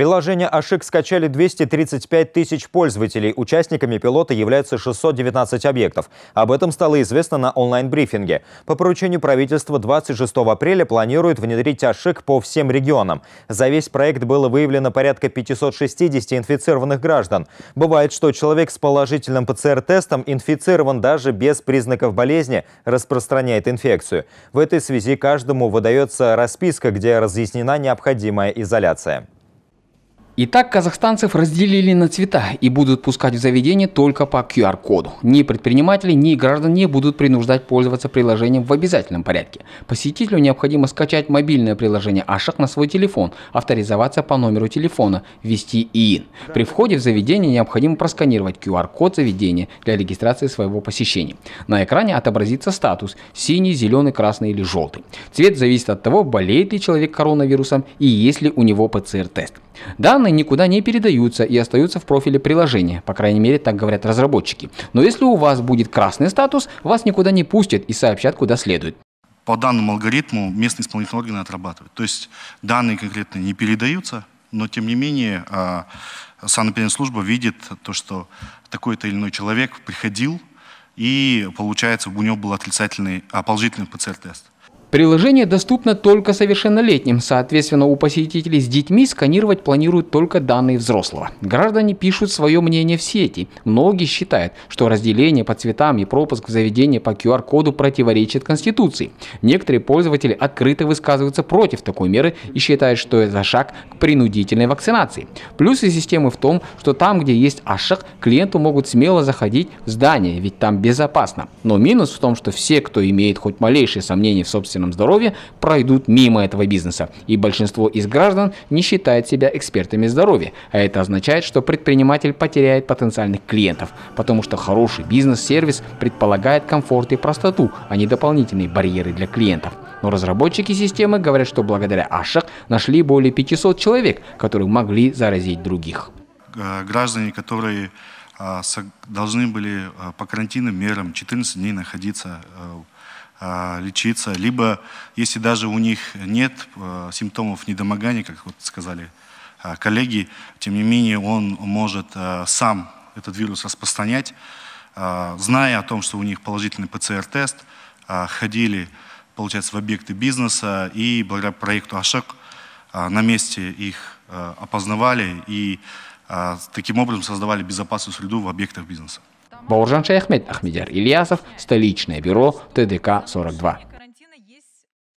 Приложение Ашик скачали 235 тысяч пользователей. Участниками пилота являются 619 объектов. Об этом стало известно на онлайн-брифинге. По поручению правительства 26 апреля планируют внедрить Ашик по всем регионам. За весь проект было выявлено порядка 560 инфицированных граждан. Бывает, что человек с положительным ПЦР-тестом инфицирован даже без признаков болезни, распространяет инфекцию. В этой связи каждому выдается расписка, где разъяснена необходимая изоляция. Итак, казахстанцев разделили на цвета и будут пускать в заведение только по QR-коду. Ни предприниматели, ни граждане будут принуждать пользоваться приложением в обязательном порядке. Посетителю необходимо скачать мобильное приложение Ашах на свой телефон, авторизоваться по номеру телефона, ввести ИИН. При входе в заведение необходимо просканировать QR-код заведения для регистрации своего посещения. На экране отобразится статус – синий, зеленый, красный или желтый. Цвет зависит от того, болеет ли человек коронавирусом и есть ли у него ПЦР-тест. Данные никуда не передаются и остаются в профиле приложения, по крайней мере так говорят разработчики. Но если у вас будет красный статус, вас никуда не пустят и сообщат куда следует. По данному алгоритму местные исполнительные органы отрабатывают. То есть данные конкретно не передаются, но тем не менее а, санэпидемслужба видит то, что такой-то или иной человек приходил, и получается у него был отрицательный, а положительный ПЦР-тест. Приложение доступно только совершеннолетним, соответственно у посетителей с детьми сканировать планируют только данные взрослого. Граждане пишут свое мнение в сети. Многие считают, что разделение по цветам и пропуск в заведение по QR-коду противоречит Конституции. Некоторые пользователи открыто высказываются против такой меры и считают, что это шаг к принудительной вакцинации. Плюсы системы в том, что там, где есть ашак, клиенту могут смело заходить в здание, ведь там безопасно. Но минус в том, что все, кто имеет хоть малейшие сомнения в собственном общественном здоровье пройдут мимо этого бизнеса, и большинство из граждан не считает себя экспертами здоровья, а это означает, что предприниматель потеряет потенциальных клиентов, потому что хороший бизнес-сервис предполагает комфорт и простоту, а не дополнительные барьеры для клиентов. Но разработчики системы говорят, что благодаря Ашах нашли более 500 человек, которые могли заразить других. Э, граждане, которые а, должны были а, по карантинным мерам 14 дней находиться, э, а, лечиться, либо если даже у них нет э, симптомов недомогания, как вот сказали коллеги, тем не менее он может э, сам этот вирус распространять, зная о том, что у них положительный ПЦР-тест, ходили, получается, в объекты бизнеса и благодаря проекту «Ашак» на месте их опознавали и а, таким образом создавали безопасную среду в объектах бизнеса. Бауржан Шаяхмед Ахмедяр Ильясов, столичное бюро ТДК-42.